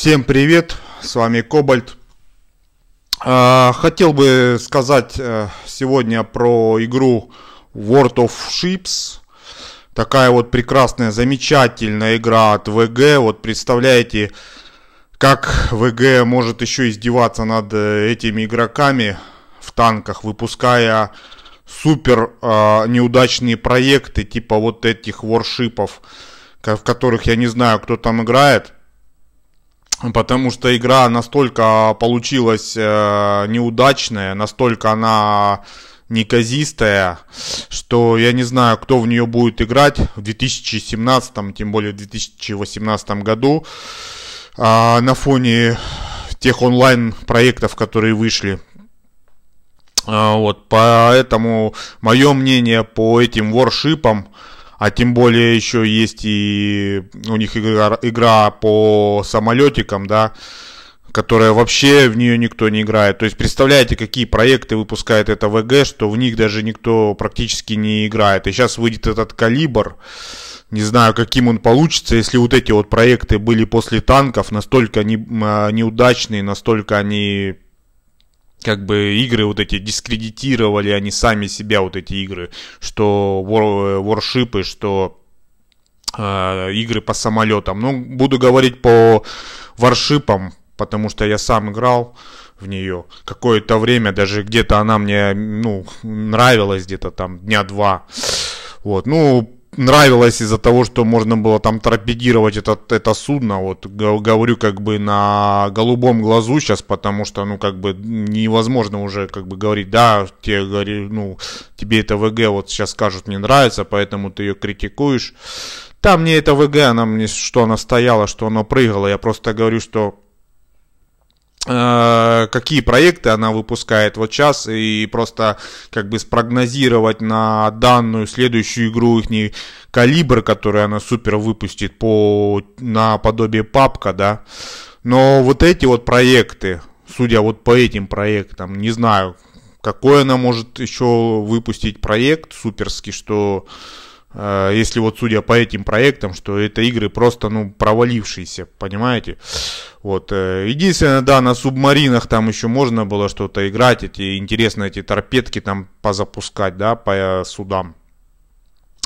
Всем привет, с вами Кобальт. А, хотел бы сказать э, сегодня про игру World of Ships. Такая вот прекрасная, замечательная игра от ВГ. Вот представляете, как ВГ может еще издеваться над э, этими игроками в танках, выпуская супер а, неудачные проекты типа вот этих воршипов, в которых я не знаю, кто там играет потому что игра настолько получилась э, неудачная, настолько она неказистая, что я не знаю, кто в нее будет играть в 2017, тем более в 2018 году, э, на фоне тех онлайн проектов, которые вышли. Э, вот, поэтому мое мнение по этим воршипам, а тем более еще есть и у них игра, игра по самолетикам, да, которая вообще в нее никто не играет. То есть представляете, какие проекты выпускает эта ВГ, что в них даже никто практически не играет. И сейчас выйдет этот калибр. Не знаю, каким он получится, если вот эти вот проекты были после танков, настолько они а, неудачные, настолько они как бы игры вот эти дискредитировали они сами себя, вот эти игры, что вор, э, воршипы, что э, игры по самолетам. Ну, буду говорить по варшипам, потому что я сам играл в нее какое-то время, даже где-то она мне, ну, нравилась где-то там дня два. Вот, ну, нравилось из-за того, что можно было там торпедировать этот, это судно. Вот говорю как бы на голубом глазу сейчас, потому что, ну, как бы невозможно уже как бы говорить, да, тебе, говори, ну, тебе это ВГ вот сейчас скажут не нравится, поэтому ты ее критикуешь. Там да, мне это ВГ, она мне, что она стояла, что она прыгала. Я просто говорю, что Э, какие проекты она выпускает вот сейчас и просто как бы спрогнозировать на данную следующую игру их не калибр, который она супер выпустит по на подобие папка, да. Но вот эти вот проекты, судя вот по этим проектам, не знаю, какой она может еще выпустить проект суперский, что э, если вот судя по этим проектам, что это игры просто, ну, провалившиеся, понимаете? Вот. Э, единственное, да, на субмаринах там еще можно было что-то играть, эти интересно эти торпедки там позапускать, да, по э, судам.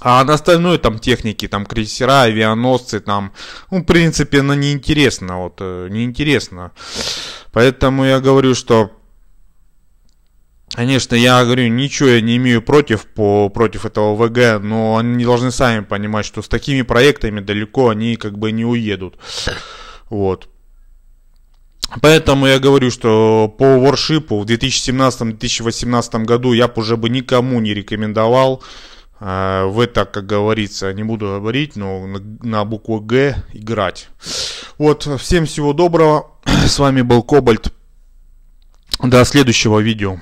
А на остальное там техники, там крейсера, авианосцы, там, ну, в принципе, на неинтересно, вот, э, неинтересно. Поэтому я говорю, что Конечно, я говорю, ничего я не имею против, по, против этого ВГ, но они должны сами понимать, что с такими проектами далеко они как бы не уедут. Вот. Поэтому я говорю, что по воршипу в 2017-2018 году я бы уже бы никому не рекомендовал. Э, в это, как говорится, не буду говорить, но на букву Г играть. Вот, всем всего доброго. С вами был Кобальт. До следующего видео.